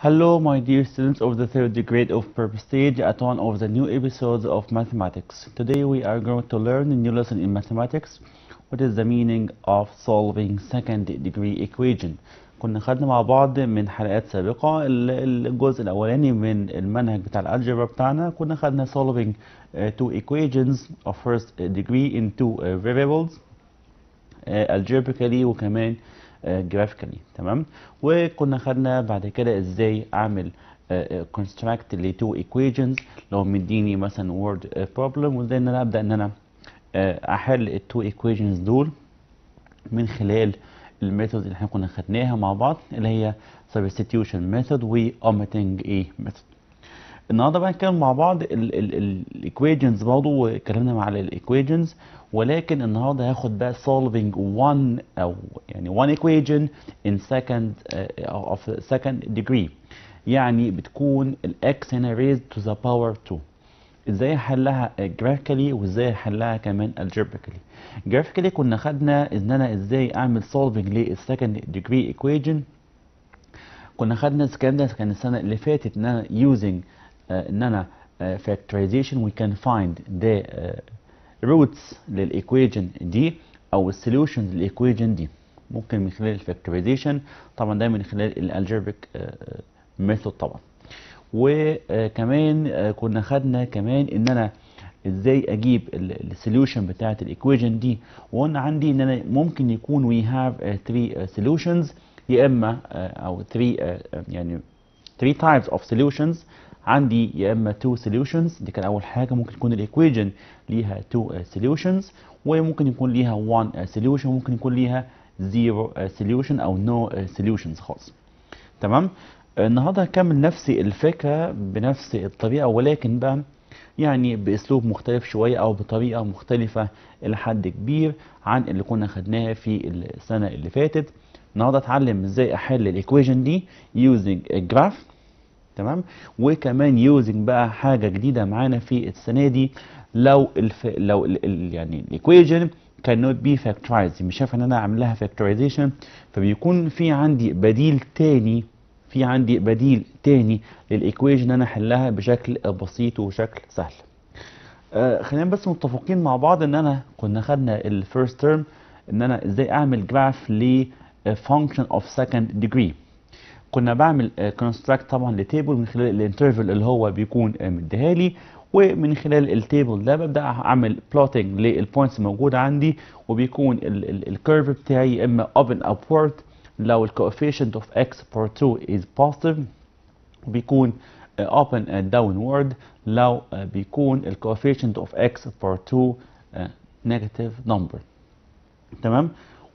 Hello my dear students of the third grade of purpose stage at one of the new episodes of mathematics. Today we are going to learn a new lesson in mathematics what is the meaning of solving second degree equation. كنا خدنا مع بعض من حلقات سابقة الجزء الأولاني من المنهج بتاع الألجبرا بتاعنا كنا خدنا solving uh, two equations of first degree in two uh, variables uh, algebraically وكمان uh, جرافيكالي آه، تمام وكنا خدنا بعد كده ازاي اعمل كونستراكت تو ايكويشنز لو مديني مثلا وورد بروبلم وازاي ان انا ابدا ان انا آه، احل التو ايكويشنز دول من خلال الميثود اللي احنا كنا خدناها مع بعض اللي هي substitution method و omitting a method النهارده بقى هنتكلم مع بعض الايكويجنز برضه واتكلمنا على الايكويجنز ولكن النهارده هاخد بقى solving one او يعني one equation in second uh, of second degree يعني بتكون الاكس هنا raised to the power 2 ازاي احلها جرافيكالي وازاي احلها كمان الجبريكالي جرافيكالي كنا خدنا ان انا ازاي اعمل solving للسكند degree equation كنا خدنا الكلام ده كان السنه اللي فاتت ان انا using آه، ان انا فاكتوريزيشن وي كان فايند ذا روتس للايكويجن دي او السوليوشن للايكويجن دي ممكن من خلال الفاكتورايزيشن طبعا ده من خلال الالجبريك آه، ميثود آه، طبعا وكمان كنا خدنا كمان ان انا ازاي اجيب السوليوشن بتاعه الايكويجن دي وقلنا عندي ان انا ممكن يكون وي هاف 3 سوليوشنز يا اما او 3 يعني 3 تايبس اوف سوليوشنز عندي يا اما تو سوليوشنز دي كان اول حاجه ممكن تكون الايكويجن ليها تو سوليوشنز آه، وممكن يكون ليها 1 سوليوشن آه، وممكن يكون ليها زيرو سوليوشن آه، او نو سوليوشنز خالص تمام النهارده هكمل نفس الفكره بنفس الطريقه ولكن بقى يعني باسلوب مختلف شويه او بطريقه مختلفه الى حد كبير عن اللي كنا خدناها في السنه اللي فاتت النهارده اتعلم ازاي احل الايكويجن دي يوزنج جراف تمام وكمان يوزنج بقى حاجه جديده معانا في السنه دي لو الف... لو ال... ال... يعني الايكويجن cannot be factorized مش شايف ان انا اعمل لها factorization فبيكون في عندي بديل تاني في عندي بديل تاني للايكويجن انا احلها بشكل بسيط وشكل سهل آه خلينا بس متفقين مع بعض ان انا كنا خدنا الفيرست تيرم ان انا ازاي اعمل جراف ل function of second degree كنا بعمل كونستراكت آه, طبعا لتيبل من خلال الانترفل اللي هو بيكون آه, مديها لي ومن خلال التيبل ده ببدا اعمل بلوتنج للبوينتس موجوده عندي وبيكون الكيرف بتاعي اما up and upward لو الكوفيشنت اوف اكس بار 2 از بوزيتيف وبيكون up داون آه, وورد لو بيكون الكوفيشنت اوف اكس بار 2 نيجاتيف نمبر تمام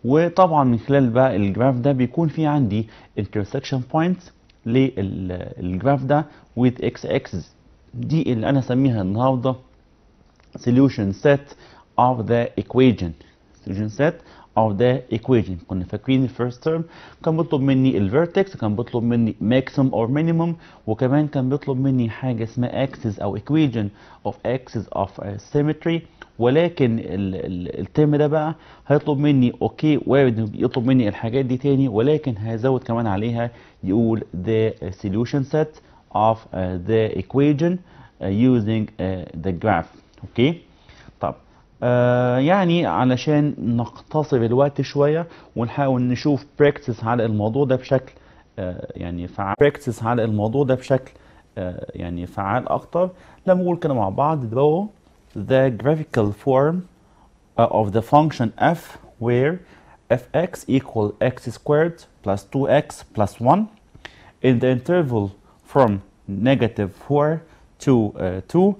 وطبعا من خلال بقى الجراف ده بيكون في عندي intersection points للجراف ده with x axis دي اللي انا اسميها النهارده solution set of the equation solution set of the equation كنا فاكرين الفيرست تيرم كان بيطلب مني الفيرتكس كان بيطلب مني maximum or minimum وكمان كان بيطلب مني حاجه اسمها axis او equation of axis of symmetry ولكن الترم ده بقى هيطلب مني اوكي وارد يطلب مني الحاجات دي تاني ولكن هزود كمان عليها يقول the solution set of uh, the equation uh, using uh, the graph اوكي طب آه، يعني علشان نقتصر الوقت شويه ونحاول نشوف براكتس على الموضوع ده بشكل آه، يعني فعال براكتس على الموضوع ده بشكل آه، يعني فعال اكتر لما نقول كده مع بعض دبوا the graphical form uh, of the function f where fx equal x squared plus 2x plus 1 in the interval from negative 4 to uh, 2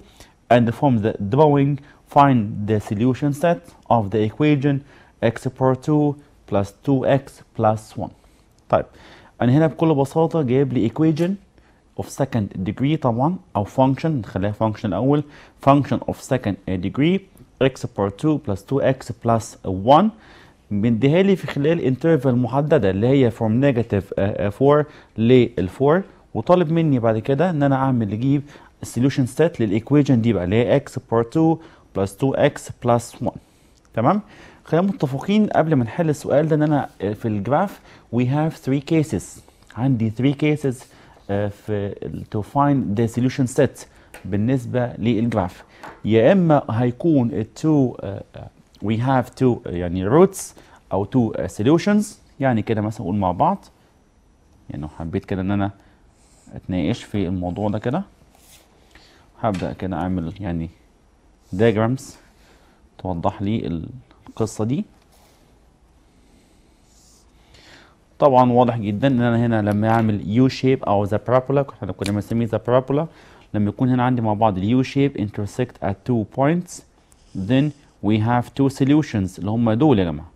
and from the drawing find the solution set of the equation x power 2 plus 2x plus 1 طيب And here بكل بساطه جايب لي equation of second degree طبعا او function نخليها function الاول function of second degree x power 2 plus 2x plus 1 بنديها لي في خلال interval محدده اللي هي from negative 4 لل 4 وطالب مني بعد كده ان انا اعمل اجيب solution set للايكويشن دي بقى اللي هي x power 2 plus 2x plus 1 تمام خلينا متفقين قبل ما نحل السؤال ده ان انا آه، في الجراف we have 3 cases عندي 3 cases آه، في تو فايند ذا سوليوشن سيت بالنسبه للجراف يا اما هيكون التو وي هاف تو يعني روتس او تو سوليوشنز آه، يعني كده مثلا اقول مع بعض يعني حبيت كده ان انا اتناقش في الموضوع ده كده هبدا كده اعمل يعني diagrams توضح لي القصه دي طبعا واضح جدا ان انا هنا لما اعمل يو شيب او ذا بارابولا احنا كنا بنسميه ذا بارابولا لما يكون هنا عندي مع بعض اليو شيب intersect at two points then we have two solutions اللي هم دول يا جماعه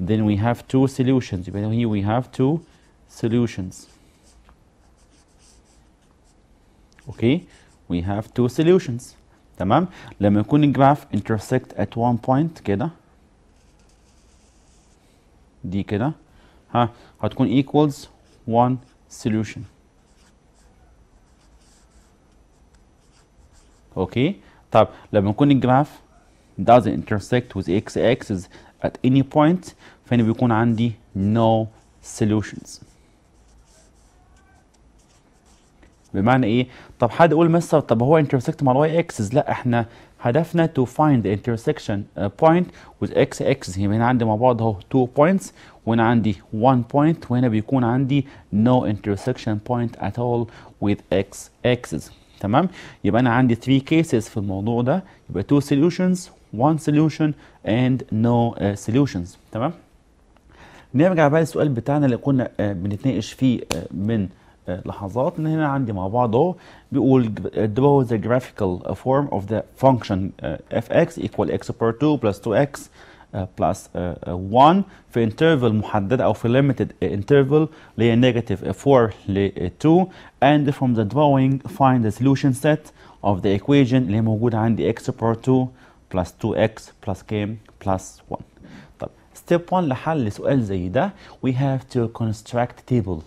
then we have two solutions يبقى here we have two solutions okay we have two solutions تمام لما يكون الجراف intersect at one point كده دي كده ها هتكون equals one solution اوكي طب لما يكون الجراف doesn't intersect with x axis at any point فهنا بيكون عندي no solutions بمعنى ايه طب حد يقول مستر طب هو intersect مع y axis لا احنا هدفنا to find the intersection point with x axis يبقى هنا عندي مع بعض اهو 2 points وهنا عندي 1 point وهنا بيكون عندي no intersection point at all with x axis تمام يبقى انا عندي 3 cases في الموضوع ده يبقى 2 solutions 1 solution and no uh, solutions تمام نرجع بقى للسؤال بتاعنا اللي كنا uh, بنتناقش فيه uh, من لحظات ان هنا عندي مع بعض اهو بيقول دو the graphical form of the function اف اكس equal x per 2 plus 2x بلس 1 في انترفال محدد او في limited interval اللي هي negative 4 ل 2 and from the drawing find the solution set of the equation اللي هي موجوده عندي x per 2 plus 2x plus k plus 1 طب step 1 لحل سؤال زي ده we have to construct table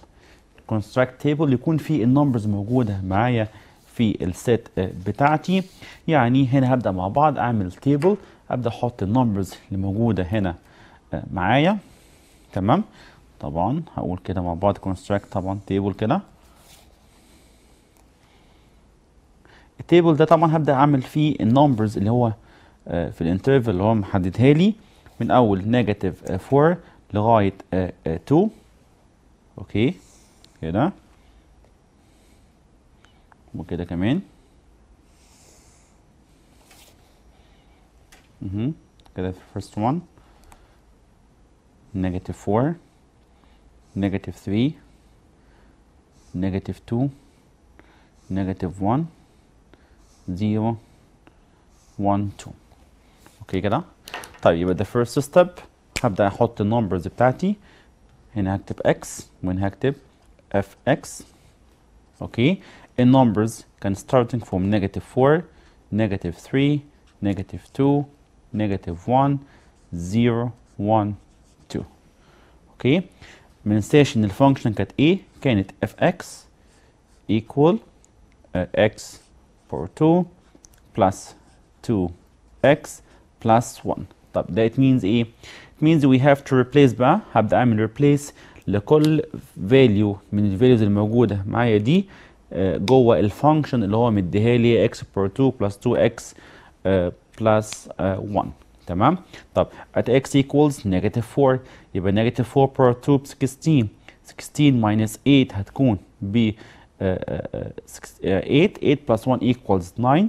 construct table يكون في النمبرز موجوده معايا في السيت آه، بتاعتي يعني هنا هبدا مع بعض اعمل تيبل ابدا احط النمبرز اللي موجوده هنا آه، معايا تمام طبعا هقول كده مع بعض construct طبعا تيبل كده التيبل ده طبعا هبدا اعمل فيه النمبرز اللي هو آه، في الانترفل اللي هو محددها لي من اول نيجاتيف 4 لغايه 2 اوكي كده وكده كمان اها كده في الفيرست 1 نيجاتيف 4 نيجاتيف 3 نيجاتيف 2 نيجاتيف 1 0 1 2 اوكي كده طيب يبقى ده فيرست ستيب هبدا احط النمبرز بتاعتي هنا هكتب x وهنا هكتب fx okay in numbers can starting from negative 4 negative 3 negative 2 negative 1 0 1 2 okay ما station ان الفانكشن كانت ايه كانت اف اكس equal uh, x for 2 plus 2x plus 1 طب that means e. it means we have to replace have the I mean replace لكل فاليو من الفاليوز الموجوده معايا دي آه، جوه الفانكشن اللي هو مديها لي اكس بار 2 بلس 2 اكس بلس 1 تمام طب at x equals negative 4 يبقى negative 4 بار 2 ب 16 16 minus 8 هتكون ب 8 8 plus 1 equals 9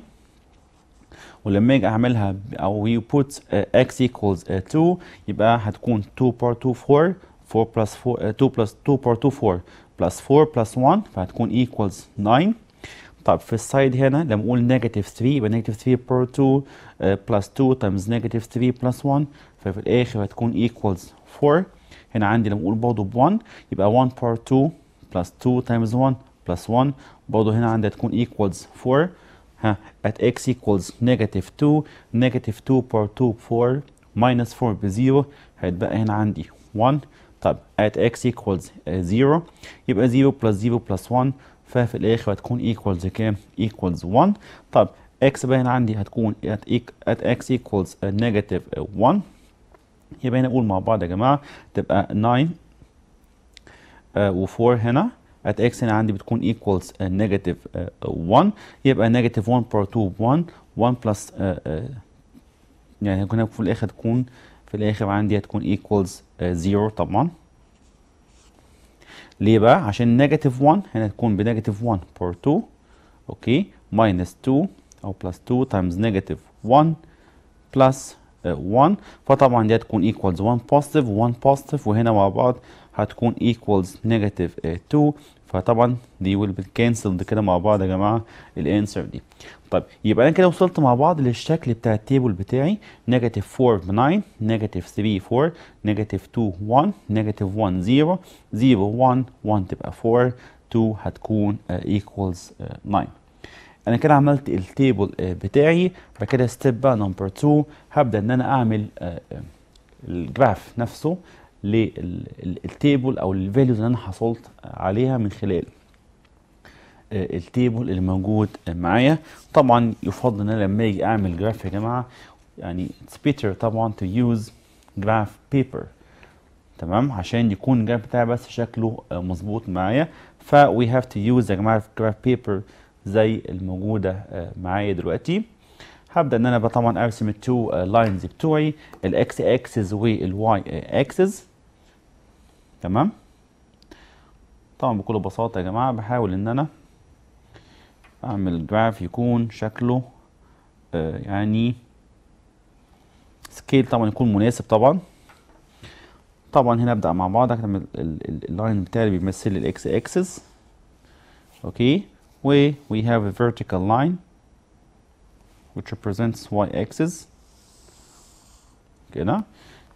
ولما اجي اعملها او يو put اكس آه، x equals 2 آه، يبقى هتكون 2 بار 2 4 4 plus 4 2 بلس 2 بار 2 4 بلس 4 بلس 1 فهتكون equals 9 طب في السايد هنا لما اقول نيجاتيف 3 يبقى نيجاتيف 3 بار 2 بلس 2 تايمز نيجاتيف 3 بلس 1 ففي الاخر هتكون ايكوالز 4 هنا عندي لما اقول برضه ب 1 يبقى 1 بار 2 بلس 2 تايمز 1 بلس 1 برضه هنا عندي هتكون ايكوالز 4 ها at x equals negative 2 negative 2 بار 2 4 minus 4 ب 0 هيتبقى هنا عندي 1 طب at x equals 0 يبقى 0 plus 0 plus 1 ففي الاخر هتكون equals كام؟ equals 1 طب x باين عندي هتكون at e-، x equals negative 1 يبقى هنا نقول مع بعض يا جماعه تبقى 9 آه، و4 هنا at x هنا عندي بتكون equals negative 1 آه، يبقى negative 1 power 2 1 1 plus آه، يعني هنا في الاخر تكون في الاخر عندي هتكون ايكوالز آه، زيرو طبعا ليه بقى عشان نيجاتيف 1 هنا تكون بنيجاتيف 1 power 2 اوكي ماينس 2 او بلس 2 تايمز نيجاتيف 1 بلس 1 فطبعا دي هتكون ايكوالز 1 بوزيتيف 1 بوزيتيف وهنا مع بعض هتكون ايكوالز نيجاتيف 2 فطبعا دي will be cancelled كده مع بعض يا جماعه الانسر دي طيب يبقى انا كده وصلت مع بعض للشكل بتاع التيبل بتاعي نيجاتيف 4 9 نيجاتيف 3 4 نيجاتيف 2 1 نيجاتيف 1 0 0 1 1 تبقى 4 2 هتكون ايكوالز uh, 9 uh, انا كده عملت التيبل uh, بتاعي بعد كده ستيب بقى نمبر 2 هبدا ان انا اعمل uh, uh, الجراف نفسه للتيبل او الفاليوز اللي انا حصلت عليها من خلال آه، التيبل اللي موجود معايا طبعا يفضل ان انا لما اجي اعمل جراف يا جماعه يعني it's better طبعا to use graph paper تمام عشان يكون الجراف بتاعي بس شكله آه، مظبوط معايا ف we have to use يا جماعه graph paper زي الموجوده آه، معايا دلوقتي هبدا ان انا طبعا ارسم التو لاينز بتوعي الاكس اكسس والواي اكسس تمام طبعا بكل بساطة يا جماعة بحاول ان انا اعمل جراف يكون شكله آه يعني سكيل طبعا يكون مناسب طبعا طبعا هنا ابدا مع بعض اكتب اللاين بتاعي بيمثل الاكس اكسس اوكي و we have a vertical line which represents y axis كده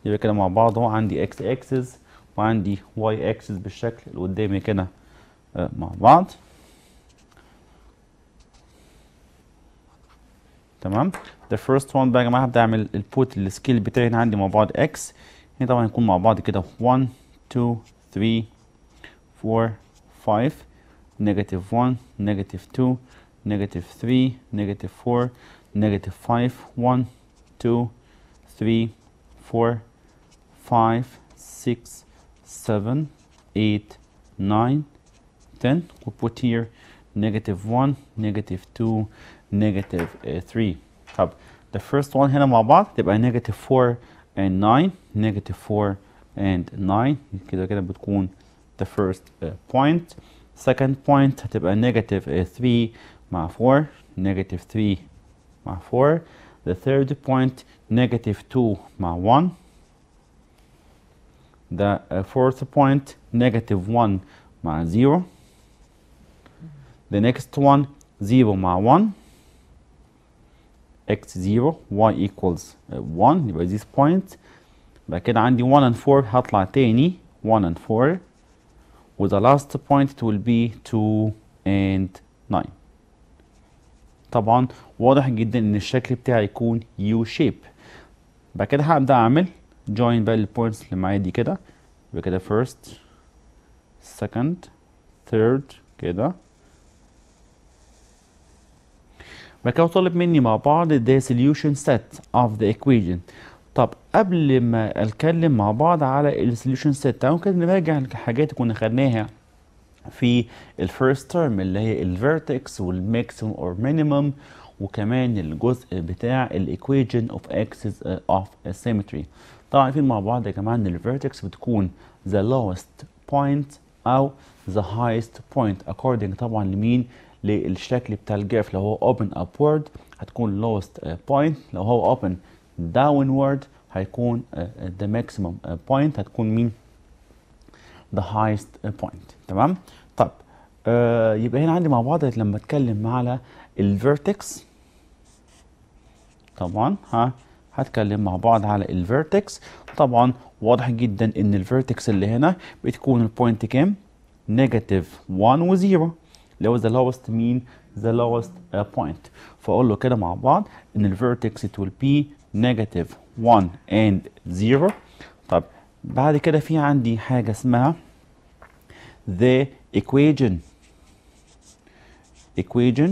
يبقى كده مع بعض اهو عندي x axis وعندي واي اكسس بالشكل اللي قدامي كده آه، مع بعض تمام ده فيرست وان بقى يا جماعه هبدا اعمل البوت السكيل بتاعي هنا عندي مع بعض اكس هنا طبعا هيكون مع بعض كده 1 2 3 4 5 نيجاتيف 1 نيجاتيف 2 نيجاتيف 3 نيجاتيف 4 نيجاتيف 5 1 2 3 4 5 6 7, 8, 9, 10. We'll put here negative 1, negative 2, negative uh, 3. طب the first one هنا مع بعض تبقى negative 4 and 9 negative 4 and 9 كده كده بتكون the first uh, point second point هتبقى negative uh, 3 مع 4 negative 3 مع 4 the third point negative 2 مع 1 the uh, fourth point negative 1 0 the next one 0 1 x 0 y equals uh, 1 by this point بعد كده عندي 1 and 4 هطلع تاني 1 and 4 With the last point it will be 2 and 9 طبعا واضح جدا ان الشكل بتاعي يكون U shape بعد كده هبدأ اعمل جوين بقى البوينتس اللي معايا دي كده يبقى كده first second third كده بعد كده طالب مني مع بعض the solution set of the equation طب قبل ما اتكلم مع بعض على ال solution set تعالوا كده نراجع الحاجات اللي كنا خدناها في الفيرست تيرم اللي هي الفيرتكس والماكسيمم اور مينيمم وكمان الجزء بتاع الايكويجن اوف اكسس اوف سيمتري طبعا عارفين مع بعض يا جماعه ان الفيرتكس بتكون ذا lowest بوينت او ذا هايست بوينت according طبعا لمين للشكل بتاع الجراف لو هو open upward هتكون lowest آه، point لو هو open downward هيكون آه، آه، the maximum point هتكون مين the highest point تمام طب يبقى هنا عندي مع بعض لما اتكلم على الفيرتكس طبعا ها هتكلم مع بعض على الفيرتكس طبعا واضح جدا ان الفيرتكس اللي هنا بتكون البوينت كام نيجاتيف 1 و0 اللي هو the lowest mean the lowest بوينت uh, point فاقول له كده مع بعض ان الفيرتكس it will be negative 1 and 0 طب بعد كده في عندي حاجه اسمها the equation equation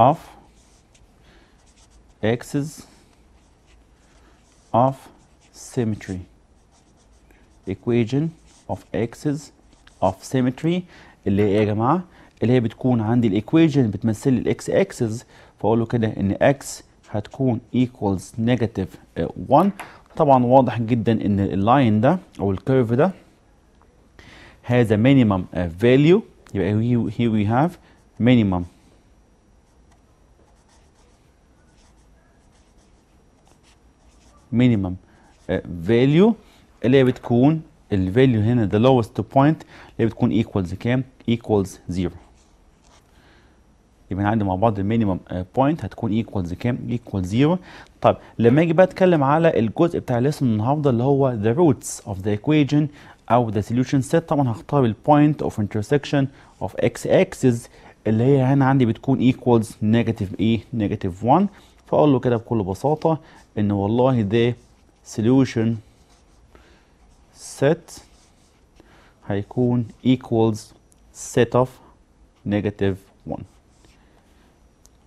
of axis of symmetry equation of axis of symmetry اللي هي ايه يا جماعه اللي هي بتكون عندي الايكويجن بتمثل لي الاكس اكسس فاقول له كده ان اكس هتكون equals نيجاتيف 1 طبعا واضح جدا ان اللاين ده او الكيرف ده has a minimum uh, value يبقى here we have minimum مينيمم فاليو uh, اللي هي بتكون الفاليو هنا ذا لوست بوينت اللي بتكون ايكوالز كام؟ ايكوالز زيرو يبقى عندي مع بعض المينيمم بوينت uh, هتكون ايكوالز كام؟ ايكوالز زيرو طب لما اجي بقى اتكلم على الجزء بتاع الاسم النهارده اللي هو ذا روتس اوف ذا ايكويجن او ذا سوليوشن سيت طبعا هختار البوينت اوف انترسكشن اوف اكس اكسس اللي هي هنا عندي بتكون ايكوالز نيجاتيف ايه؟ نيجاتيف 1 فاقول له كده بكل بساطه ان والله ده solution set هيكون equals set of negative 1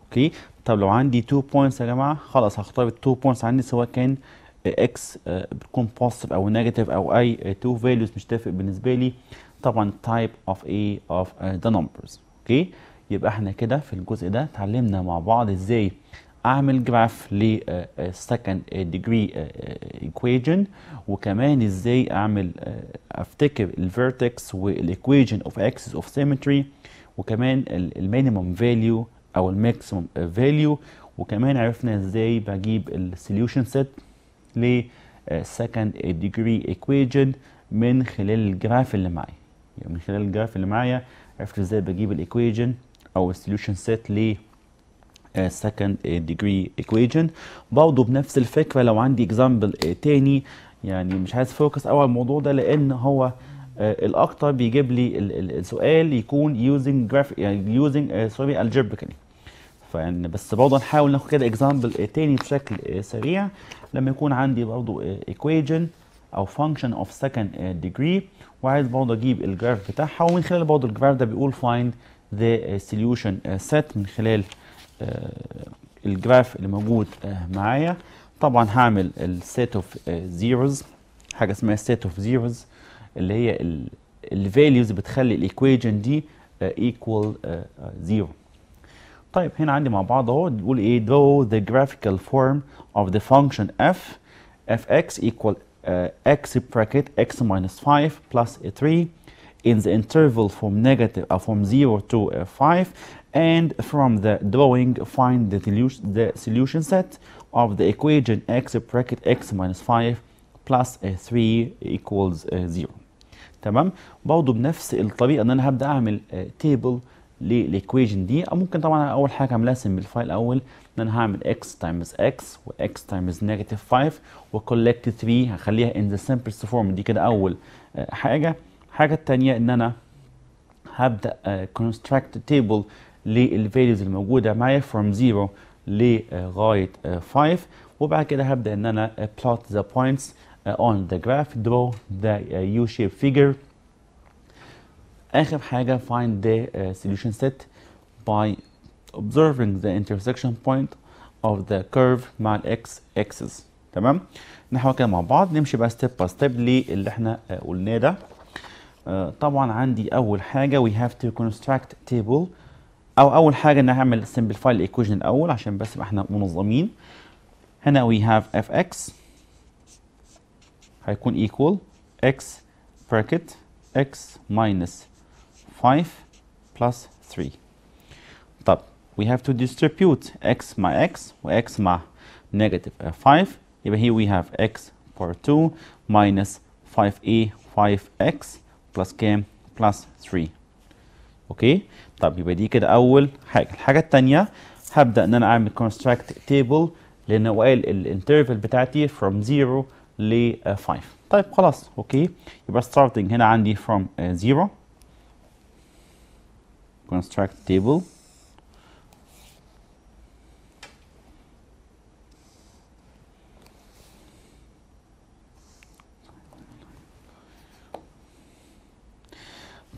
اوكي طب لو عندي 2 points يا جماعه خلاص هختار ال 2 points عندي سواء كان اكس آه، بتكون بوزيتيف او نيجاتيف او اي 2 فاليوز مش تافق بالنسبه لي طبعا type of a of آه، the numbers اوكي يبقى احنا كده في الجزء ده اتعلمنا مع بعض ازاي اعمل جراف للسكند ديجري ايكويجن وكمان ازاي اعمل آه، افتكر الفيرتكس والايكويجن اوف اكسس اوف سيمتري وكمان المينيمم فاليو او الماكسيمم آه، فاليو وكمان عرفنا ازاي بجيب السوليوشن سيت للسكند ديجري ايكويجن من خلال الجراف اللي معايا يعني من خلال الجراف اللي معايا عرفت ازاي بجيب الايكويجن او السوليوشن سيت ليه آه، second آه، degree equation برضه بنفس الفكره لو عندي example آه، تاني يعني مش عايز فوكس قوي على الموضوع ده لان هو الاكتر بيجيب لي السؤال يكون using graph يعني using sorry algebraically فيعني بس برضه نحاول ناخد كده اكزامبل تاني بشكل سريع لما يكون عندي برضه equation او function of second degree وعايز برضه اجيب الجراف بتاعها ومن خلال برضه الجراف ده بيقول find the solution set من خلال آه، الجراف اللي موجود آه، معايا طبعا هعمل السيت اوف زيروز حاجه اسمها سيت اوف زيروز اللي هي الفاليوز بتخلي الايكويجن دي ايكوال آه، زيرو طيب هنا عندي مع بعض اهو بيقول ايه draw the graphical form of the function f fx equal uh, x bracket x minus 5 plus 3 in the interval from negative uh, from 0 to uh, 5 and from the drawing find the, the solution set of the equation x bracket x minus 5 plus 3 equals 0 تمام برضه بنفس الطريقه ان انا هبدا اعمل تيبل للايكويشن دي او ممكن طبعا اول حاجه هعملها سمبليفاي الاول ان انا هعمل x تايمز x واكس تايمز نيجاتيف 5 وكولكت 3 هخليها ان ذا simplest فورم دي كده اول حاجه الحاجه التانية ان انا هبدا table لل للفاليوز الموجوده معايا from 0 لغايه 5 وبعد كده هبدا ان انا plot the points on the graph draw the u shape figure اخر حاجه find the solution set by observing the intersection point of the curve مع ال x axis تمام نحاول كده مع بعض نمشي بقى step by step للي احنا قلناه ده طبعا عندي اول حاجه we have to construct table او اول حاجه ان هعمل simplify الايكويشن الاول عشان بس يبقى احنا منظمين هنا we have fx هيكون equal x bracket x minus 5 plus 3 طب we have to distribute x مع x و x مع negative 5 يبقى here we have x power 2 minus 5a 5x بلس كام بلس 3 اوكي طب يبقى دي كده اول حاجه الحاجه الثانيه هبدا ان انا اعمل كونستراكت تيبل قال الانترفال بتاعتي from 0 ل 5 آه، طيب خلاص اوكي يبقى starting هنا عندي from 0 آه، construct table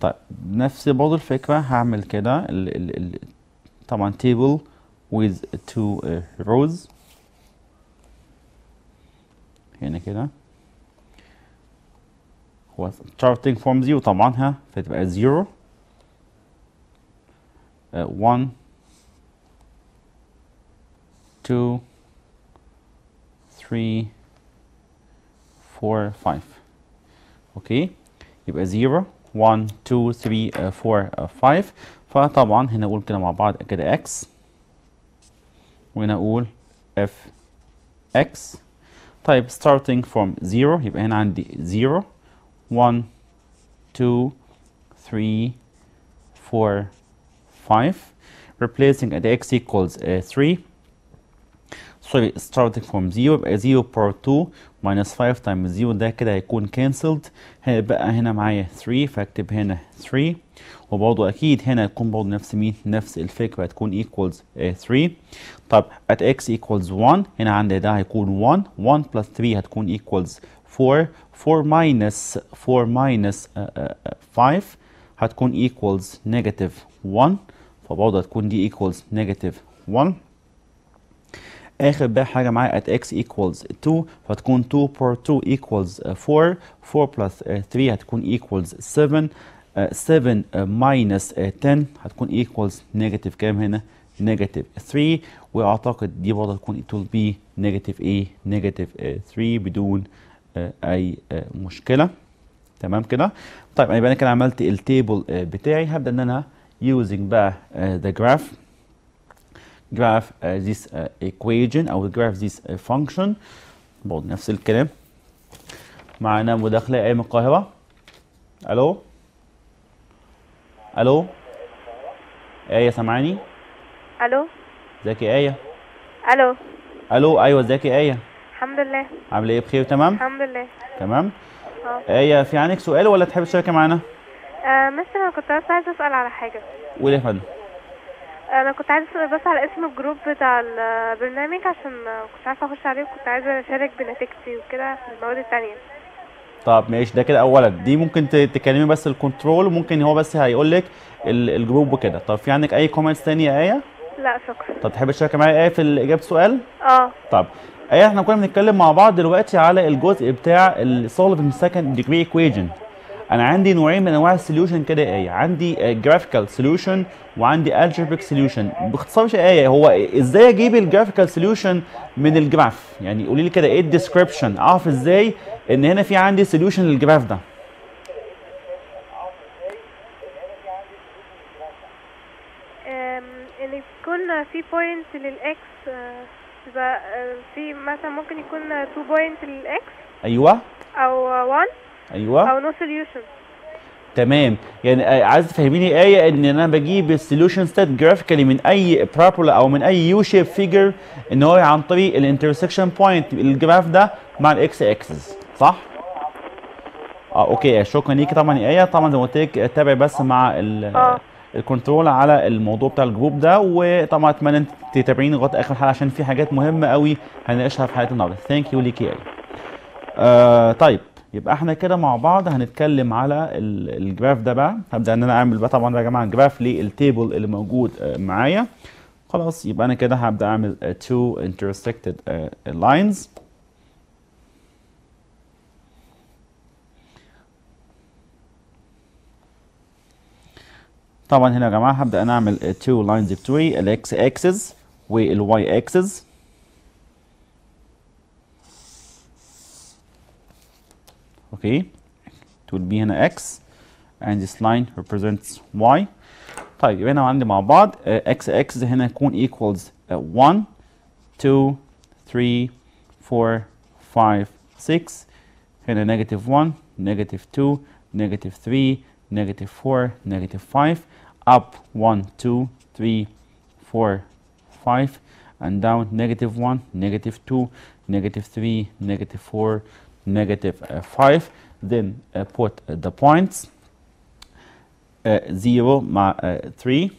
طيب نفس برضو الفكرة هعمل كده ال ال طبعا table with two rows هنا كده هو starting from zero طبعا ها فتبقى zero uh, one two three four five اوكي okay. يبقى zero 1 2 3 4 5 فطبعا هنا اقول كده مع بعض كده x وهنا اقول f x طيب starting from 0 يبقى هنا عندي 0 1 2 3 4 5 replacing at x equals uh, 3 sorry starting from 0 يبقى 0 power 2 minus 5 times 0 ده كده هيكون cancelled هيبقى هنا معايا 3 فاكتب هنا 3 وبرضه اكيد هنا هيكون برضه نفس مين نفس الفكره هتكون equals 3 آه، طب at x equals 1 هنا عندي ده هيكون 1 1 plus 3 هتكون equals 4 4 minus 4 minus 5 آه، آه، هتكون equals negative 1 فبرضه هتكون دي equals negative 1 اخر بقى حاجه معايا at x equals 2 فتكون 2 per 2 equals 4 آه، 4 plus 3 آه، هتكون equals 7 7 آه، minus 10 هتكون equals negative كام هنا negative 3 واعتقد دي برضه هتكون it b negative ايه negative 3 بدون اي مشكله تمام كده طيب يبقى انا كده عملت التيبل بتاعي هبدا ان انا using بقى the graph graph uh, this uh, equation او graph this uh, function برضه نفس الكلام معانا مداخله ايه من القاهره الو الو ايه سامعاني الو ازيك يا ايه الو الو ايوه ازيك يا ايه الحمد لله عامله ايه بخير تمام الحمد لله تمام اه ايه في عندك سؤال ولا تحب تشاركي معانا آه مثلا انا كنت عايز عايزه اسال على حاجه قولي يا فندم انا كنت عايزه اسال بس على اسم الجروب بتاع البرنامج عشان كنت عارفه اخش عليه وكنت عايزه اشارك بنتيجتي وكده في المواد التانية طب ماشي ده كده اولا دي ممكن تكلمي بس الكنترول وممكن هو بس هيقول لك الجروب وكده طب في عندك اي كومنتس تانية ايه لا شكرا طب تحبي تشاركي معايا ايه في اجابه سؤال اه طب ايه احنا كنا بنتكلم مع بعض دلوقتي على الجزء بتاع السولفنج سكند ديجري ايكويجن انا عندي نوعين من انواع السوليوشن كده ايه عندي جرافيكال آه، سوليوشن وعندي الجبريك سوليوشن باختصار مش ايه هو ازاي اجيب الجرافيكال سوليوشن من الجراف يعني قولي لي كده ايه الديسكربشن اعرف ازاي ان هنا في عندي سوليوشن للجراف ده يكون في بوينت للاكس آه، يبقى آه، في مثلا ممكن يكون 2 بوينت للاكس ايوه او 1 ايوه او نو سوليوشن تمام يعني عايز تفهميني ايه ان انا بجيب السوليوشن ستات جرافيكالي من اي بروبولا او من اي يو شيب فيجر ان هو عن طريق الانترسكشن بوينت الجراف ده مع الاكس اكسس صح؟ اه اوكي شكرا ليكي طبعا يا ايه طبعا زي ما قلت لك تابعي بس مع ال آه. الكنترول على الموضوع بتاع الجروب ده وطبعا اتمنى انت تتابعيني لغايه اخر الحلقه عشان في حاجات مهمه قوي هنناقشها في حلقه النهارده ثانك يو ليكي ايه آه، طيب يبقى احنا كده مع بعض هنتكلم على الجراف ده بقى هبدا ان انا اعمل بقى طبعا يا جماعه جراف للتيبل اللي موجود آه، معايا خلاص يبقى انا كده هبدا اعمل تو آه، intersected آه، lines طبعا هنا يا جماعه هبدا انا اعمل تو lines of three الاكس اكسس والواي اكسس okay it will be an x and this line represents y طيب يبقى هنا عندي مع بعض uh, x x هنا يكون equals 1 2 3 4 5 6 هنا negative 1 negative 2 negative 3 negative 4 negative 5 up 1 2 3 4 5 and down negative 1 negative 2 negative 3 negative 4 uh, 5 then uh, put uh, the points uh, 0 ma 3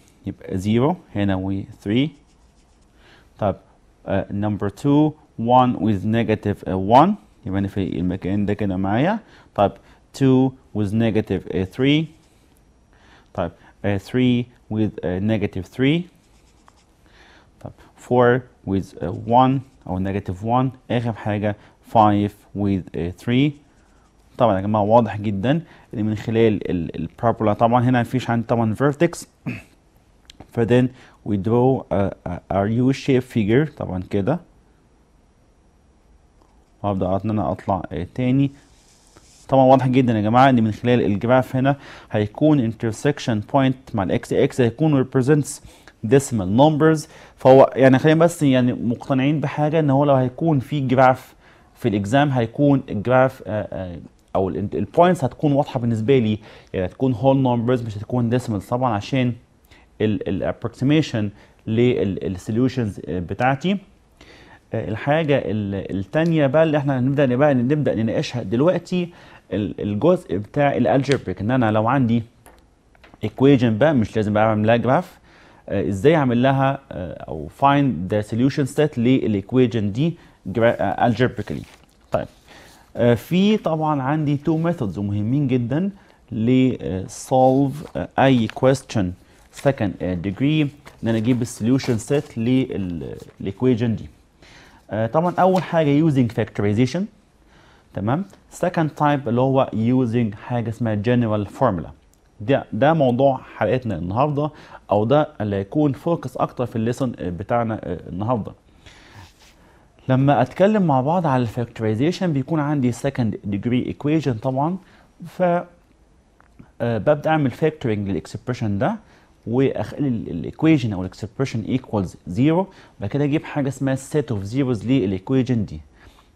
0 and we 3 type number 2 1 with 1 even if you make in the type 2 with 3 type 3 with negative three. Type 4 with 1 or negative 1 5 with 3 uh, طبعا يا جماعه واضح جدا ان من خلال البارابولا طبعا هنا مفيش عندي طبعا فيرتكس فذن we draw a, يو شيب u figure طبعا كده وابدا ان انا اطلع uh, تاني طبعا واضح جدا يا جماعه ان من خلال الجراف هنا هيكون intersection point مع الاكس اكس هيكون represents decimal numbers فهو يعني خلينا بس يعني مقتنعين بحاجه ان هو لو هيكون في جراف في الاكزام هيكون الجراف آه، آه، او البوينتس هتكون واضحه بالنسبه لي يعني هتكون هول نمبرز مش هتكون ديسيمالز طبعا عشان الابروكسيميشن للسوليوشنز آه، بتاعتي الحاجه الثانيه بقى اللي احنا هنبدا بقى نبدا نناقشها دلوقتي الجزء بتاع الالجبريك ان انا لو عندي equation بقى مش لازم بقى اعمل لها جراف ازاي اعمل لها او فايند ذا سوليوشن ست للايكويشن دي آه، algebraically طيب آه، في طبعا عندي تو ميثودز مهمين جدا ل آه، solve اي question second degree ان انا اجيب السوليوشن سيت للايكويجن دي طبعا اول حاجه using factorization تمام second type اللي هو using حاجه اسمها general formula ده ده موضوع حلقتنا النهارده او ده اللي هيكون فوكس اكتر في الليسون بتاعنا النهارده لما اتكلم مع بعض على الفاكتورايزيشن بيكون عندي سكند ديجري ايكويشن طبعا ف آه، ببدا اعمل فاكتورنج للاكسبريشن ده واخلي الايكويشن او الاكسبريشن ايكوالز زيرو بعد كده اجيب حاجه اسمها سيت اوف زيروز للايكويشن دي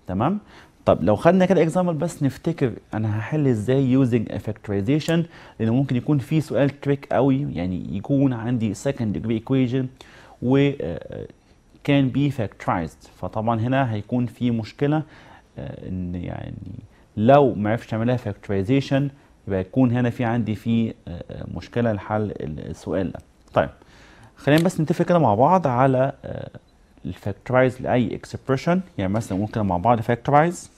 تمام طب لو خدنا كده اكزامبل بس نفتكر انا هحل ازاي يوزنج فاكتورايزيشن لان ممكن يكون في سؤال تريك قوي يعني يكون عندي سكند ديجري ايكويشن و آه، آه، can be factorized فطبعا هنا هيكون في مشكله آه، ان يعني لو ما عرفش اعملها factorization يبقى يكون هنا في عندي في آه، آه، مشكله لحل السؤال ده طيب خلينا بس نتفق كده مع بعض على الفاكتورايز لاي اكسبريشن يعني مثلا ممكن مع بعض فاكتورايز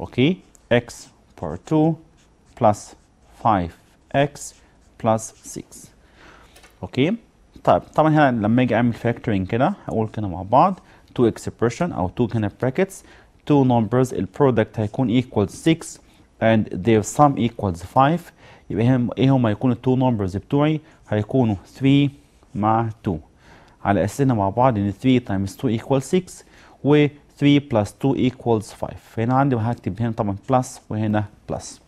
اوكي x بار 2 plus 5x بلس 6 اوكي طيب طبعا هنا لما اجي اعمل فاكتورنج كده هقول كده مع بعض 2 اكسبريشن او 2 كده براكتس 2 نمبرز البرودكت هيكون ايكوال 6 and their sum equals 5 يبقى هم ايه هما يكونوا التو نمبرز بتوعي هيكونوا 3 مع 2 على اساسنا مع بعض ان 3 تايمز 2 equals 6 و 3 plus 2 equals 5 فهنا عندي هكتب هنا طبعا بلس وهنا بلس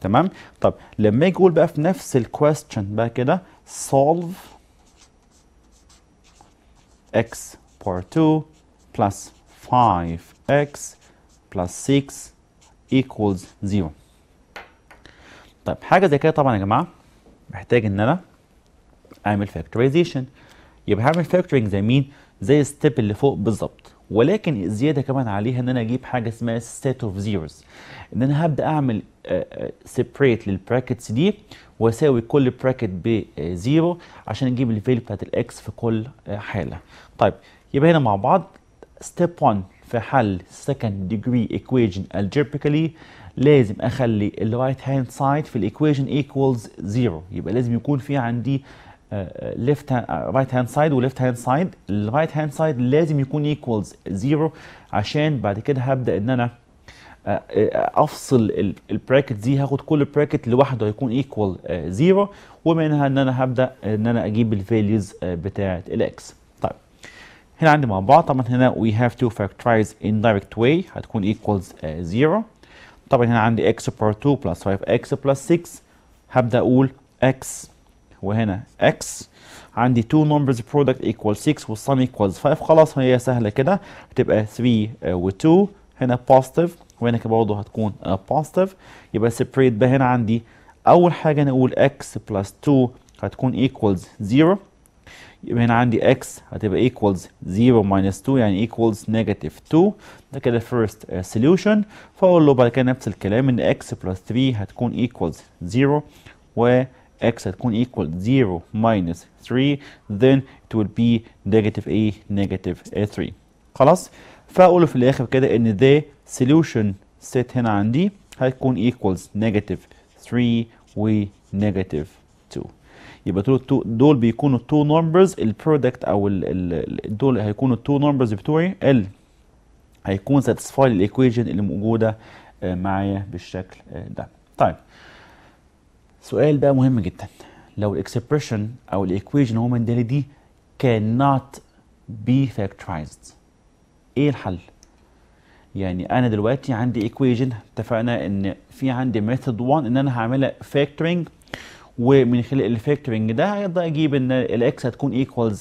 تمام طب لما اجي اقول بقى في نفس الكويستشن بقى كده solve x power 2 plus 5x plus 6 equals 0 طيب حاجه زي كده طبعا يا جماعه محتاج ان انا اعمل فاكتورايزيشن يبقى هعمل factoring زي مين زي الستيب اللي فوق بالظبط ولكن الزياده كمان عليها ان انا اجيب حاجه اسمها سيت اوف زيروز ان انا هبدا اعمل سيبريت آه، آه، للبراكتس دي واساوي كل براكت بزيرو آه، عشان اجيب الفيل بتاعت الاكس في كل حاله طيب يبقى هنا مع بعض ستيب 1 في حل سكند ديجري ايكويشن algebraically لازم اخلي الرايت هاند سايد في الايكويشن ايكوالز زيرو يبقى لازم يكون في عندي ليفت رايت هاند سايد وليفت هاند سايد الرايت هاند سايد لازم يكون ايكوالز زيرو عشان بعد كده هبدا ان انا آه، آه، افصل البراكت دي هاخد كل براكت لوحده هيكون ايكوال آه، زيرو ومنها ان انا هبدا ان انا اجيب الفاليوز بتاعه الاكس طيب هنا عندي مع بعض طبعا هنا وي هاف تو فاكتورايز ان دايركت واي هتكون ايكوالز زيرو طبعا هنا عندي اكس بار 2 بلس 5 اكس بلس 6 هبدا اقول اكس وهنا x عندي 2 numbers product equal 6 sum equals 5 خلاص هي سهله كده بتبقى 3 و2 هنا positive وهنا كده برضه هتكون آه، positive يبقى separate بقى هنا عندي اول حاجه نقول x plus 2 هتكون equals 0 يبقى هنا عندي x هتبقى equals 0 minus 2 يعني equals negative 2 ده كده first آه، solution فاقول له بعد كده نفس الكلام ان x plus 3 هتكون equals 0 و x هتكون equal 0 minus 3 then it will be negative a negative a 3 خلاص فاقول في الاخر كده ان the solution set هنا عندي هتكون equals negative 3 و negative 2 يبقى دول دول بيكونوا numbers ال البرودكت او ال ال دول هيكونوا two numbers بتوعي ال هيكون ساتسفاي الايكويشن اللي موجوده آه، معايا بالشكل آه، ده طيب سؤال بقى مهم جدا لو الاكسبريشن او الايكويشن هو من دي cannot be فاكتورايزد ايه الحل يعني انا دلوقتي عندي ايكويشن اتفقنا ان في عندي ميثود 1 ان انا هعملها فاكتورنج ومن خلال الفاكتورنج ده هيبدا اجيب ان الاكس هتكون ايكوالز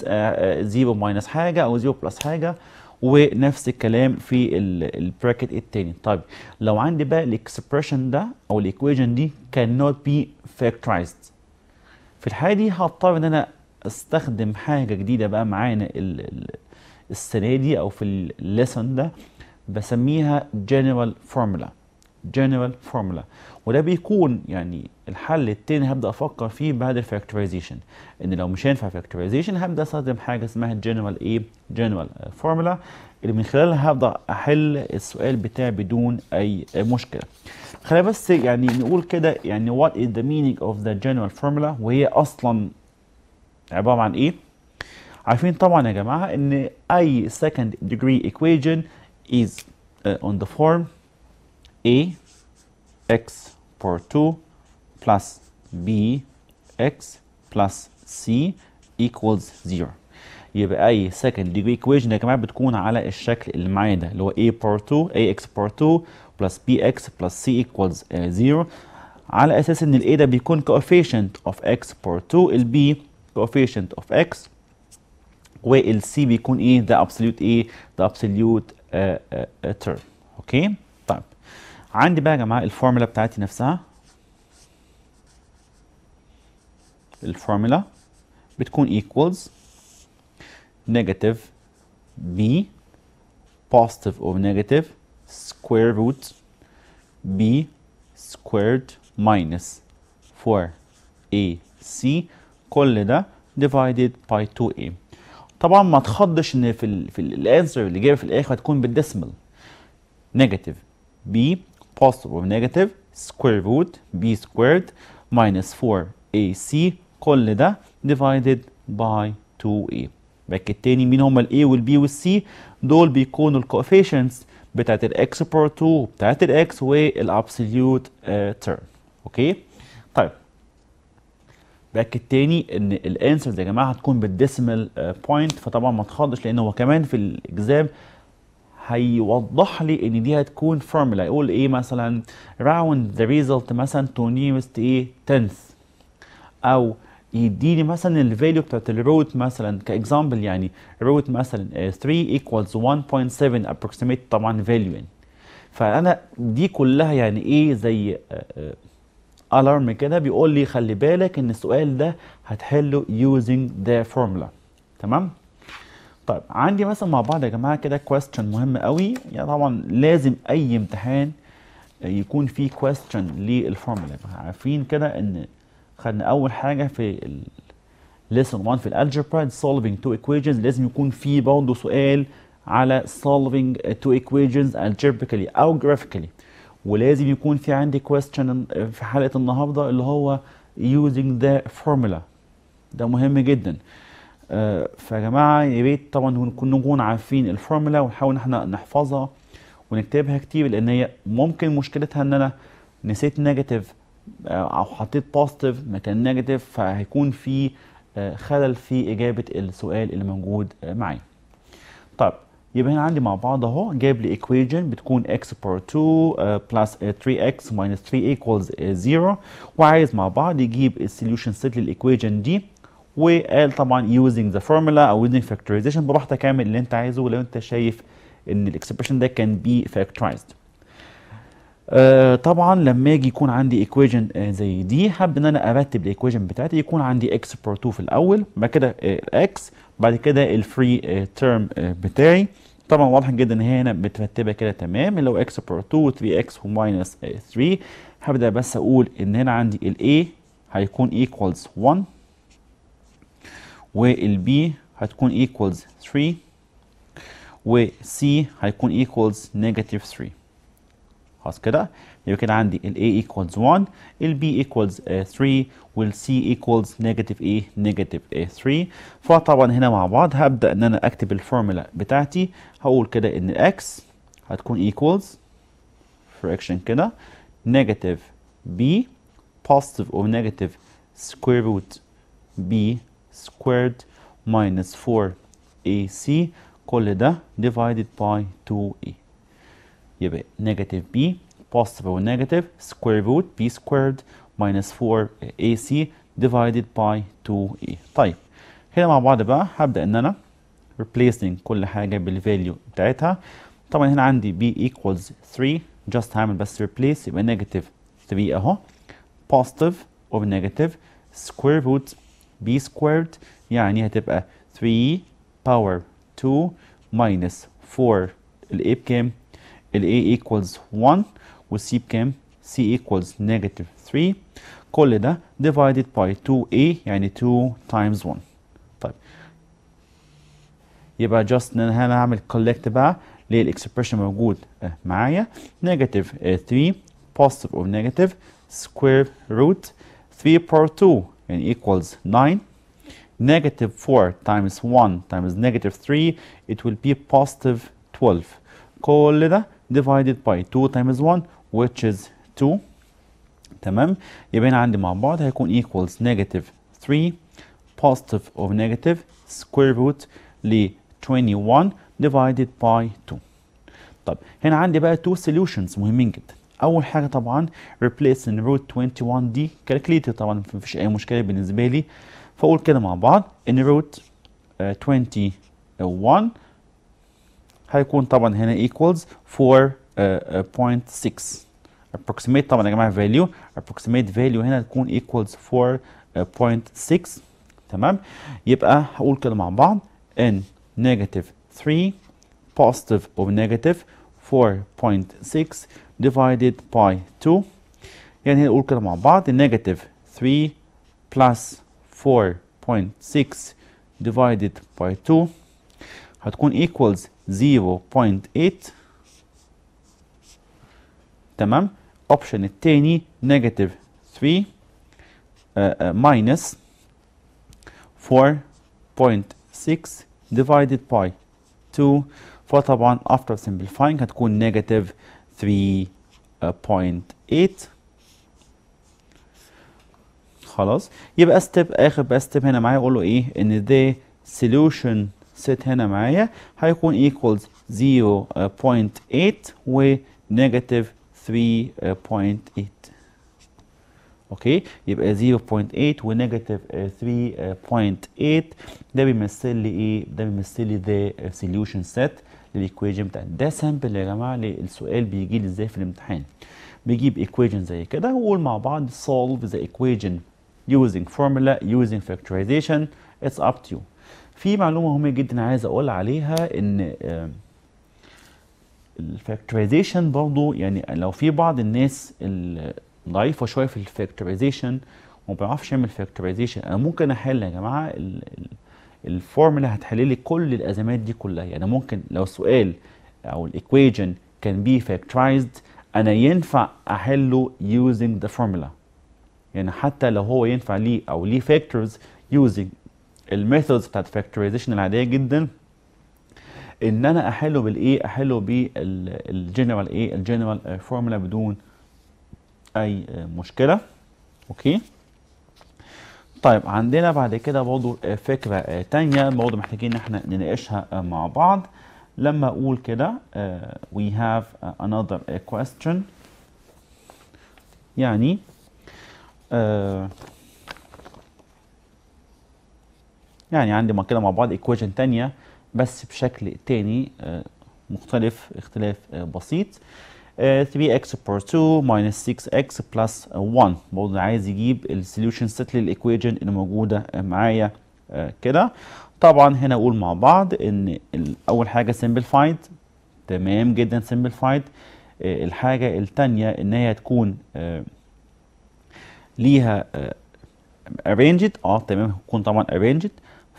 0 ماينس حاجه او 0 بلس حاجه ونفس الكلام في البراكت الثاني طيب لو عندي بقى الاكسبريشن ده او الايكويشن دي cannot be factorized في الحاله دي هضطر ان انا استخدم حاجه جديده بقى معانا السنه دي او في الليسن ده بسميها general formula general formula وده بيكون يعني الحل التاني هبدا افكر فيه بعد الفاكتورايزيشن ان لو مش هينفع فاكتورايزيشن هبدا استخدم حاجه اسمها الجنرال ايه جنرال فورمولا اللي من خلالها هبدا احل السؤال بتاعي بدون اي مشكله خلينا بس يعني نقول كده يعني what is the meaning of the general formula وهي اصلا عباره عن ايه عارفين طبعا يا جماعه ان اي second degree equation is اون آه، on the form a x for 2 plus b x plus c equals 0 يبقى اي second degree equation يا جماعه بتكون على الشكل اللي معايا ده اللي هو a power 2 ax power 2 plus bx plus c equals 0 على اساس ان ال a ده بيكون coefficient of x power 2 ال b coefficient of x وال c بيكون ايه the absolute a the absolute uh, uh, term اوكي طيب عندي بقى يا جماعه الفورمولا بتاعتي نفسها الفورمولا بتكون equals negative b positive or negative square root b squared minus 4ac كل ده divided by 2a طبعا ما تخضش ان في الـ في الانسر اللي جايه في الاخر هتكون بالديسمال negative b positive or negative square root b squared minus 4ac كل ده divided by 2a باكد تاني مين هما ال A وال B وال C دول بيكونوا الكوفيشنتس بتاعت الاكس بار 2 بتاعت الاكس والابسوليوت تيرم اوكي طيب باكد تاني ان الانسرز يا جماعه هتكون بالديسيمال بوينت uh, فطبعا ما تخضش لان هو كمان في الاكزام هيوضح لي ان دي هتكون فورمولا يقول ايه مثلا راوند ذا ريزلت مثلا تو نيرست ايه تنس او يديني مثلا الفاليو بتاعت الروت مثلا كاكزامبل يعني روت مثلا 3 ايكوالز 1.7 ابروكسيميت طبعا فاليو يعني فانا دي كلها يعني ايه زي الارم آه، آه، كده بيقول لي خلي بالك ان السؤال ده هتحله using the formula تمام طيب عندي مثلا مع بعض يا جماعه كده question مهم قوي يعني طبعا لازم اي امتحان يكون فيه question للفورمولا عارفين كده ان خدنا اول حاجه في ليسون 1 في الالجبرا solving two equations لازم يكون في برضه سؤال على solving two equations algebraically او graphically ولازم يكون في عندي question في حلقه النهارده اللي هو using the formula ده مهم جدا آه فيا جماعه يا ريت طبعا نكون نكون عارفين الفورمولا ونحاول ان احنا نحفظها ونكتبها كتير لان هي ممكن مشكلتها ان انا نسيت نيجاتيف او حطيت بوزيتيف مكان نيجاتيف فهيكون في آه، خلل في اجابه السؤال اللي موجود آه، معايا طب يبقى هنا عندي مع بعض اهو جاب لي ايكويجن بتكون x باور 2 بلس 3x minus 3 equals 0 آه، وعايز مع بعض يجيب السوليوشن سيت للايكويجن دي وقال طبعا using the formula او using factorization براحتك اعمل اللي انت عايزه لو انت شايف ان الاكسبريشن ده كان بي factorized آه طبعا لما اجي يكون عندي ايكويجن آه زي دي حابب ان انا ارتب الايكويجن بتاعتي يكون عندي اكس بار 2 في الاول بعد كده الاكس بعد كده الفري تيرم آه، آه، بتاعي طبعا واضح جدا ان هي هنا مترتبه كده تمام اللي هو اكس بار 2 3 اكس وماينس 3 هبدا بس اقول ان هنا عندي الاي هيكون ايكوالز 1 والبي هتكون ايكوالز 3 والسي هيكون ايكوالز نيجاتيف 3 خلاص كده يبقى كده عندي ال A equals 1 ال B equals 3 وال C equals negative A negative 3 فطبعا هنا مع بعض هبدأ ان انا اكتب الفورمولا بتاعتي هقول كده ان X هتكون equals fraction كده negative B positive or negative square root B squared minus 4AC كل ده divided by 2A يبقى نيجاتيف بي بوزيتيف negative سكوير روت بي سكويرد minus 4ac divided by 2a طيب هنا مع بعض بقى هبدا ان انا replacing كل حاجه بالفاليو بتاعتها طبعا هنا عندي b equals 3 just هعمل بس replace يبقى نيجاتيف 3 اهو positive or negative square root b squared يعني هتبقى 3 power 2 minus 4 الايه بكام؟ L a A equals 1 with C equals negative 3 كل divided by 2A يعني 2 times 1 طيب يبقى just ان انا هعمل collect بقى للاكسبريشن موجود معايا negative 3 positive or negative square root 3 power 2 يعني equals 9 negative 4 times 1 times negative 3 it will be positive 12 كل divided by 2 times 1 which is 2 تمام يبقى هنا عندي مع بعض هيكون equals negative 3 positive of negative square root ل 21 divided by 2 طب هنا عندي بقى 2 solutions مهمين جدا اول حاجه طبعا replacing root 21 دي calculated طبعا مفيش اي مشكله بالنسبه لي فاقول كده مع بعض ان root uh, 21 هيكون طبعا هنا equals 4.6 approximate طبعا يا جماعه value approximate value هنا تكون equals 4.6 تمام يبقى هقول كده مع بعض n negative 3 positive of negative 4.6 divided by 2 يعني هنقول كده مع بعض negative 3 plus 4.6 divided by 2 هتكون equals 0.8 تمام اوبشن الثاني نيجاتيف 3 ماينس 4.6 divided by 2 فطبعا after simplifying هتكون negative 3.8 خلاص يبقى ستيب اخر بقى ستيب هنا معايا اقول له ايه ان the solution ست هنا معايا هيكون equals 0.8 آه، و negative 3.8 آه، اوكي يبقى 0.8 و negative 3.8 آه، ده بيمثل لي ايه ده بيمثل لي ذا سوليوشن سيت للايكويجن بتاعتي ده سامبل يا جماعه للسؤال بيجي لي ازاي في الامتحان بجيب ايكويشن زي كده وقول مع بعض solve the equation using formula using factorization it's up to you في معلومه مهمه جدا عايز اقول عليها ان الفاكتورايزيشن برضو يعني لو في بعض الناس ضعيفه شويه في الفاكتورايزيشن وما بيعرفش يعمل فاكتورايزيشن انا ممكن احل يا جماعه الفورمولا هتحل لي كل الازمات دي كلها يعني ممكن لو السؤال او الايكويجن كان بي فاكتورايزد انا ينفع احله using the formula يعني حتى لو هو ينفع ليه او ليه factors using الميثودز بتاعت فاكتورايزيشن العاديه جدا ان انا احله بالايه احله بالجنرال ايه الجنرال فورمولا بدون اي آه، مشكله اوكي طيب عندنا بعد كده برضو آه، فكره آه، تانية برضو محتاجين ان احنا نناقشها مع بعض لما اقول كده we have another question يعني uh, يعني عندي ما كده مع بعض ايكويشن تانية بس بشكل تاني آه، مختلف اختلاف آه، بسيط 3x بور 2 minus 6x plus 1 برضه عايز يجيب السوليوشن سيت للايكويشن اللي موجوده آه، معايا كده طبعا هنا اقول مع بعض ان اول حاجه سمبلفايد تمام جدا سمبلفايد الحاجه الثانيه ان هي تكون ليها ارينجد اه تمام هتكون طبعا ارينجد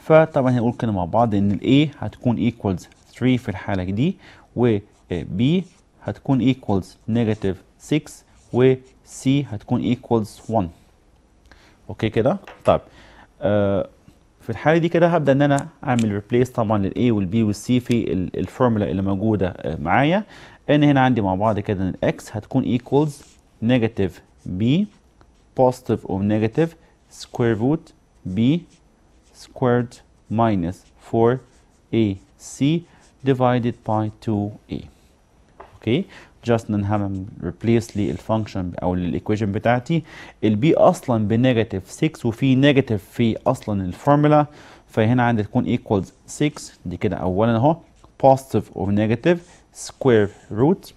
فطبعا هنقول كده مع بعض ان ال A هتكون equals 3 في الحالة دي و B هتكون equals negative 6 و C هتكون equals 1 اوكي كده طيب آه في الحالة دي كده هبدأ ان انا اعمل ريبليس طبعا لل A وال B وال C في الفورمولا اللي موجودة آه، معايا ان هنا عندي مع بعض كده ان X هتكون equals negative B positive or negative square root B squared minus 4ac divided by 2a okay just then having replaced the function or the equation بتاعتي الb اصلا بنيجاتيف 6 وفي نيجاتيف في اصلا الفورمولا فهنا عندي تكون equals 6 دي كده اولا اهو positive of negative square root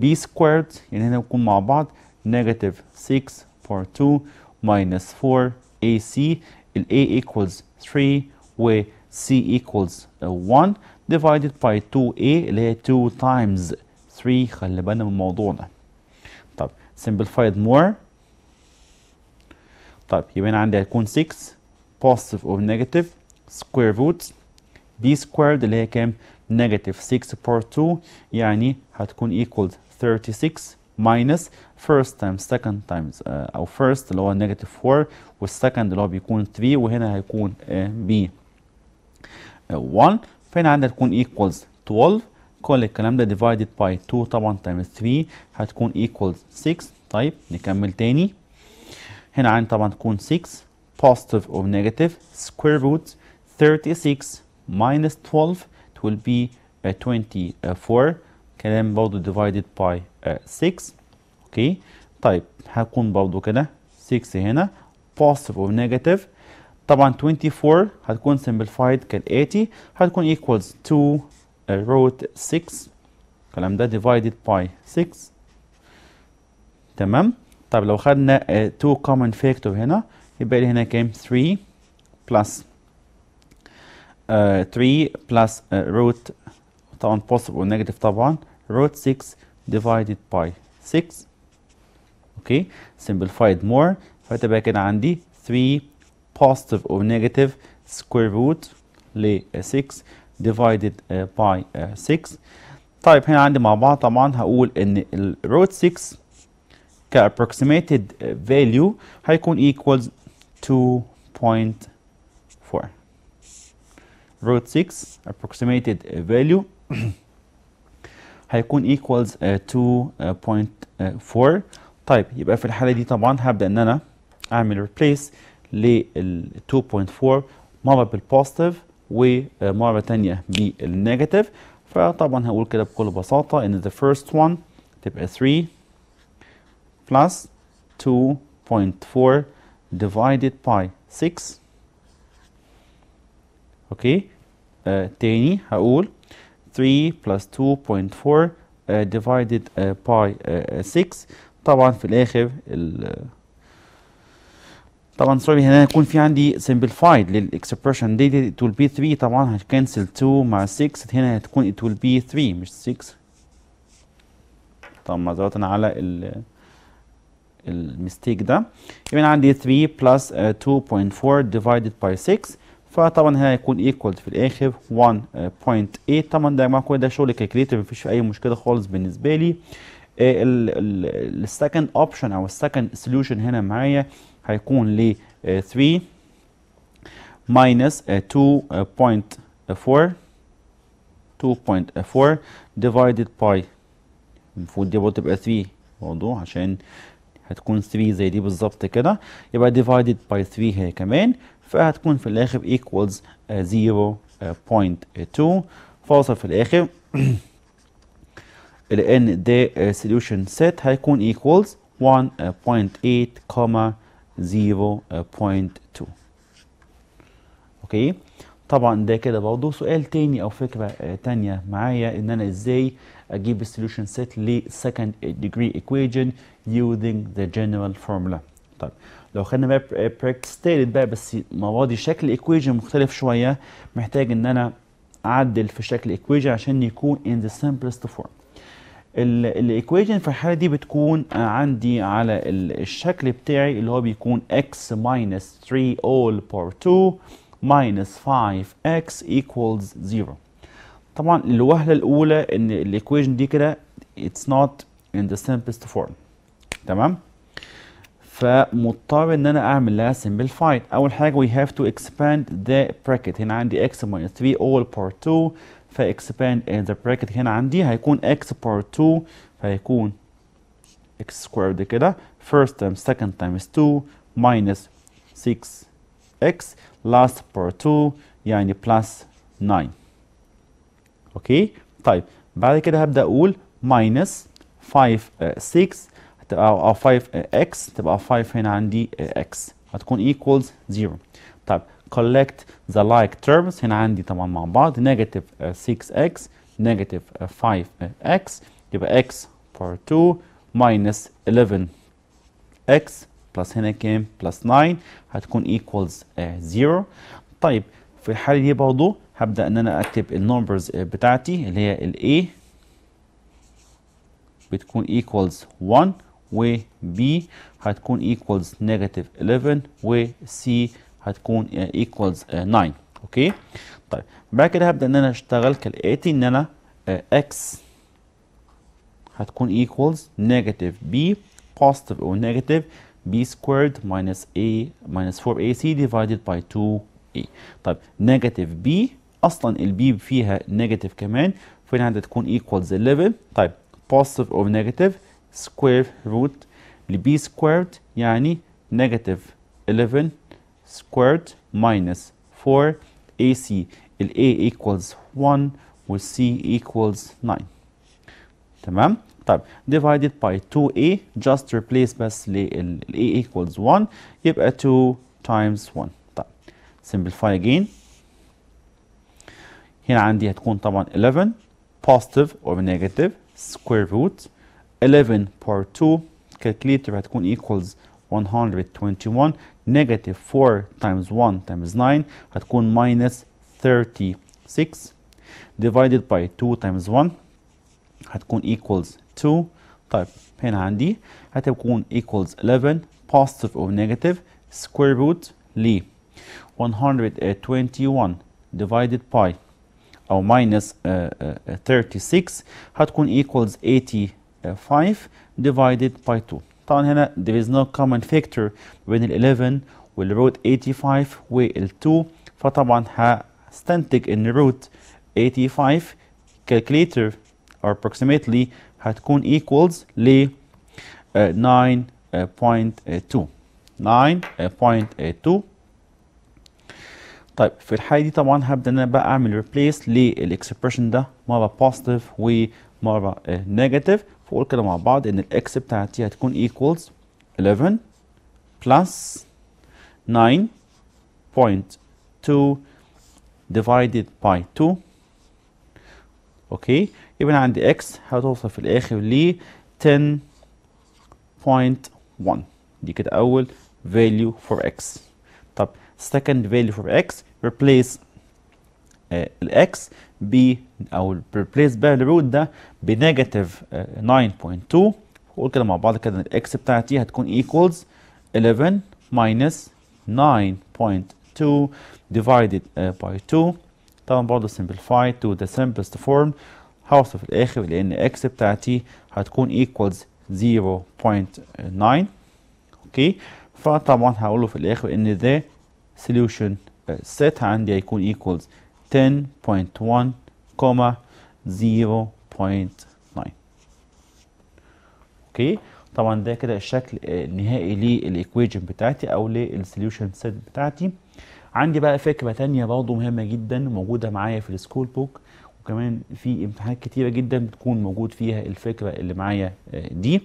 b squared يعني هنا يكون مع بعض negative 6 for 2 minus 4 ac a equals 3 C equals uh, 1 divided by 2a اللي هي 2 times 3 خلي بالنا من الموضوع ده طب simplified more طيب يبقى عندي هيكون 6 positive or negative square root b squared اللي هي كام negative 6 power 2 يعني هتكون equal 36 minus first times second times uh, Our أو first law هو negative 4 والsecond اللي هو بيكون 3 وهنا هيكون uh, b uh, 1 فهنا عندها تكون equals 12 كل الكلام ده divided by 2 طبعا times 3 هتكون equals 6 طيب نكمل تاني هنا عندها طبعا تكون 6 positive or negative square root 36 minus 12 it will be uh, 24 كلام برضه divided by 6 اوكي طيب هكون برضو كده 6 هنا positive or negative طبعا 24 هتكون simplified كالآتي هتكون equals 2 root 6 الكلام ده divided by 6 تمام طب لو خدنا 2 common factor هنا يبقى لي هنا كام 3 plus 3 plus uh, root طبعا positive or negative طبعا root 6 divided by 6 okay simplified more فهتبقى كده عندي 3 positive or negative square root ل 6 divided uh, by uh, 6 طيب هنا عندي مع بعض طبعا هقول ان root 6 ك approximated uh, value هيكون equals 2.4 root 6 approximated uh, value هيكون equals 2.4 آه، آه، طيب يبقى في الحالة دي طبعا هبدأ ان انا اعمل replace لل 2.4 مرة بالبوزيتيف ومرة تانية بالنيجاتيف فطبعا هقول كده بكل بساطة ان the first one تبقى 3 plus 2.4 divided by 6 اوكي آه، تاني هقول 3 plus 2.4 uh, divided uh, by 6 uh, طبعا في الاخر طبعا سوري هنا هيكون في عندي simplified للاكسبرشن دي it will be 3 طبعا هتكنسل 2 مع 6 هنا هتكون it will be 3 مش 6 طب معذرة على ال المستيك ده يبقى عندي 3 plus uh, 2.4 divided by 6 فطبعا هنا هيكون ايكوال في الاخر 1.8 آه، طبعا ده يا جماعه كل ده شغل كالكليتر مفيش اي مشكله خالص بالنسبه لي آه، السكند اوبشن او السكند سوليوشن هنا معايا هيكون ل 3 آه، minus 2.4 2.4 divided by المفروض دي برضه تبقى 3 برضه عشان هتكون 3 زي دي بالظبط كده يبقى divided by 3 هي كمان فهتكون في الاخر equals 0.2 آه, آه, آه, فاصل في الاخر لان ده solution set هيكون equals 1.8 0.2 اوكي طبعا ده كده برضه سؤال تاني او فكره تانيه معايا ان انا ازاي اجيب السوليوشن سيت لسكند ديجري ايكويجن using the general formula طيب لو خدنا بقى بريكس تالت eh, بقى بس مواضي شكل ايكويجن مختلف شويه محتاج ان انا اعدل في شكل ايكويجن عشان يكون ان ذا سمبلست فورم الايكويجن في الحاله دي بتكون عندي على الشكل بتاعي اللي هو بيكون x minus 3 all power 2 minus 5x equals 0 طبعا الوهله الاولى ان الايكويجن دي كده it's not in the simplest form تمام فمضطر ان انا اعمل لها simplified اول حاجه we have to expand the bracket هنا عندي x minus 3 all power 2 ف expand the bracket هنا عندي هيكون x power 2 فهيكون x squared كده first term second times 2 minus 6x last power 2 يعني plus 9 اوكي طيب بعد كده هبدا اقول minus 5 uh, 6 تبقى او 5 اكس تبقى 5 هنا عندي اكس هتكون equals 0 طيب collect the like terms هنا عندي طبعا مع بعض negative 6x negative 5x يبقى x power 2 minus 11x plus هنا كام plus 9 هتكون equals 0 آه، طيب في الحالة دي برضه هبدأ إن أنا أكتب النمبرز آه، بتاعتي اللي هي ال A بتكون equals 1 و B هتكون equals negative 11 و C هتكون equals 9 اوكي طيب بعد كده هبدا ان انا اشتغل كالاتي ان انا x هتكون equals negative b positive او negative b squared minus a minus 4ac divided by 2a طيب negative b اصلا ال B فيها negative كمان فهنا هتكون equals 11 طيب positive او negative Square root, b squared, يعني 11 squared 4 AC ال A equals 1 with C equals 9 تمام طيب divided by 2A just replace بس لل A equals 1 يبقى 2 times 1 طيب simplify again هنا عندي هتكون طبعا 11 positive or negative square root 11 power 2 كالكليتر هتكون equals 121 negative 4 times 1 times 9 هتكون minus 36 divided by 2 times 1 هتكون equals 2 طيب هنا عندي هتكون equals 11 positive or negative square root ل 121 divided by أو oh, minus uh, uh, uh 36 هتكون equals 80 5 divided by 2 طبعاً هنا there is no common factor بين ال 11 وال root 85 l 2 فطبعاً هستنتج ان root 85 calculator or approximately هتكون equals ل 9.2 9.2 Type for الحالة one, have هبدأ أنا بقى أعمل replace للإكسبرشن ده ما بقى positive و مره نيجاتيف آه, فقول كده مع بعض ان الاكس بتاعتي هتكون ايكوالز 11 9.2 divided by 2 اوكي يبقى انا عندي اكس هتوصل في الاخر ل 10.1 دي كده اول value for x طب second value for x replace آه، الاكس ب او البريس بقى الروت ده بنيجاتيف 9.2 آه، وقول كده مع بعض كده الاكس بتاعتي هتكون ايكوالز 11 minus 9.2 divided باي آه، by 2 طبعا برضه simplify to the simplest form هوصل في الاخر لان x بتاعتي هتكون equals 0.9 اوكي فطبعا هقوله في الاخر ان ذا solution set عندي هيكون equals 0.9 10.1.0.9 اوكي طبعا ده كده الشكل النهائي للايكويجن بتاعتي او للسوليوشن سيت بتاعتي عندي بقى فكره ثانيه برضه مهمه جدا موجوده معايا في السكول بوك وكمان في امتحانات كتيره جدا بتكون موجود فيها الفكره اللي معايا آه، دي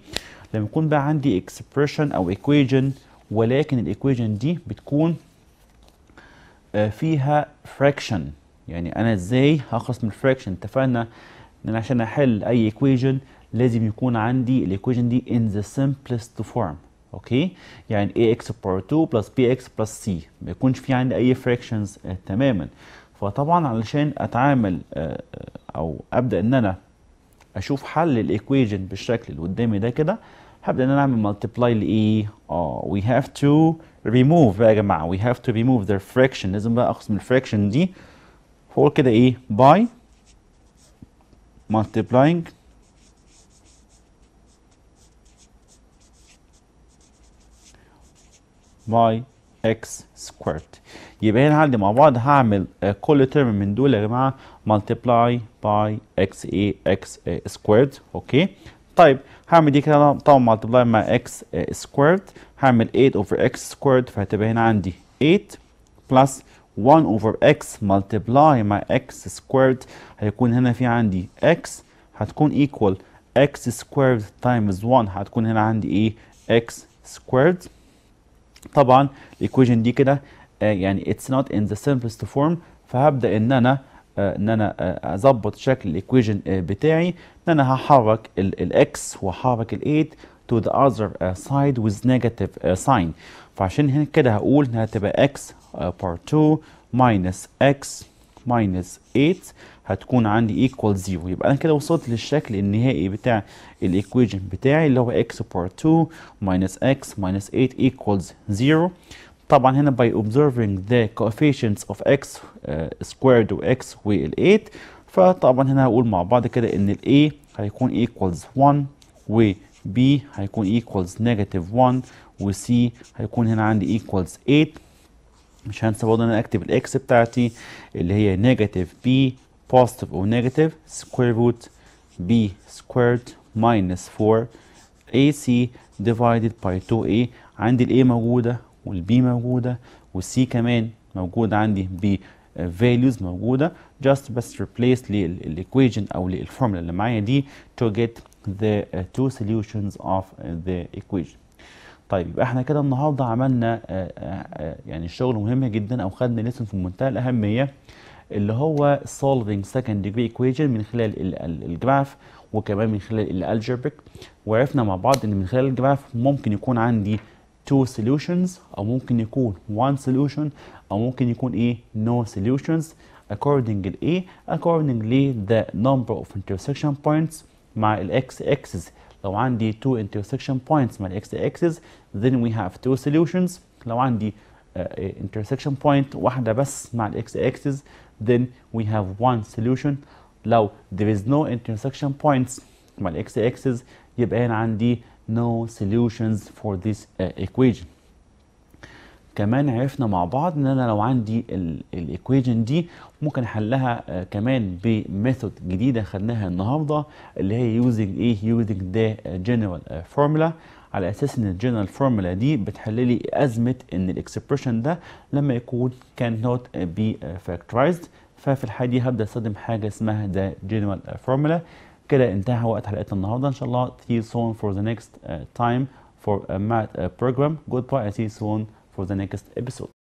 لما يكون بقى عندي اكسبريشن او ايكويجن ولكن الايكويجن دي بتكون آه، فيها فراكشن يعني انا ازاي هخلص من الفراكشن اتفقنا ان عشان احل اي ايكويشن لازم يكون عندي الايكويشن دي in the simplest form اوكي يعني ax باور 2 بلس bx بلس c ما يكونش في عندي اي fractions آه تماما فطبعا علشان اتعامل آه, آه، او ابدا ان انا اشوف حل الايكويشن بالشكل اللي قدامي ده كده هبدا ان انا اعمل مالتيبلاي لايه e، اه وي هاف تو ريموف بقى يا جماعه وي هاف تو ريموف ذا فراكشن لازم بقى من الفراكشن دي فاقول كده ايه باي multiplying باي اكس سكويرت يبقى هنا عندي مع بعض هعمل آه، كل ترم من دول يا جماعه multiply باي اكس اي اكس سكويرت اوكي طيب هعمل دي كده طبعا multiply مع اكس آه، سكويرت هعمل 8 اوفر اكس سكويرت فهتبقى هنا عندي 8 بلس 1 over x multiply مع x squared هيكون هنا في عندي x هتكون equal x squared times 1 هتكون هنا عندي ايه x squared طبعا الايكويشن دي كده آه، يعني it's not in the simplest form فهبدا ان انا آه، ان انا آه، اظبط شكل الايكويشن بتاعي ان انا هحرك الاكس وهحرك ال8 to the other side with negative sign فعشان هنا كده هقول انها تبقى x بار آه، 2 minus x minus 8 هتكون عندي equal 0 يبقى انا كده وصلت للشكل النهائي بتاع الايكويشن بتاعي اللي هو x بار 2 minus x minus 8 equals 0 طبعا هنا by observing the coefficients of x uh, squared و x وال 8 فطبعا هنا هقول مع بعض كده ان ال a هيكون equals 1 و b هيكون equals negative 1 و c هيكون هنا عندي equals 8 مش هنسى برضه ان انا اكتب الاكس بتاعتي اللي هي نيجاتيف بي بوزيتيف او نيجاتيف سكوير روت بي سكويرد minus 4 AC divided by 2A عندي ال A موجودة والبي B موجودة والسي C كمان موجودة عندي ب values موجودة just بس replace للإيكويجن أو للفورمولا اللي معايا دي to get the two solutions of the equation طيب يبقى احنا كده النهارده عملنا آه، آه، آه، يعني شغل مهم جدا او خدنا ليسن في منتهى الاهميه اللي هو solving second degree equation من خلال الجراف وكمان من خلال الالجبريك وعرفنا مع بعض ان من خلال الجراف ممكن يكون عندي two solutions او ممكن يكون one solution او ممكن يكون ايه no solutions according لايه according ل the number of intersection points مع الاكس axis لو عندي two intersection points مع x axis then we have two solutions لو عندي uh, intersection point واحدة بس مع x axis then we have one solution لو there is no intersection points مع x axis يبقى هنا عندي no solutions for this uh, equation كمان عرفنا مع بعض ان انا لو عندي الايكويجن دي ممكن احلها آه، كمان بميثود جديده خدناها النهارده اللي هي يوزنج ايه يوزنج ذا جنرال فورمولا على اساس ان الجنرال فورمولا دي بتحل لي ازمه ان الاكسبريشن ده لما يكون كان نوت بي فاكتورايزد ففي الحاله دي هبدا استخدم حاجه اسمها ذا جنرال فورمولا كده انتهى وقت حلقتنا النهارده ان شاء الله see you soon for the next فور آه، time for a math uh, program goodbye and see you soon for the next episode.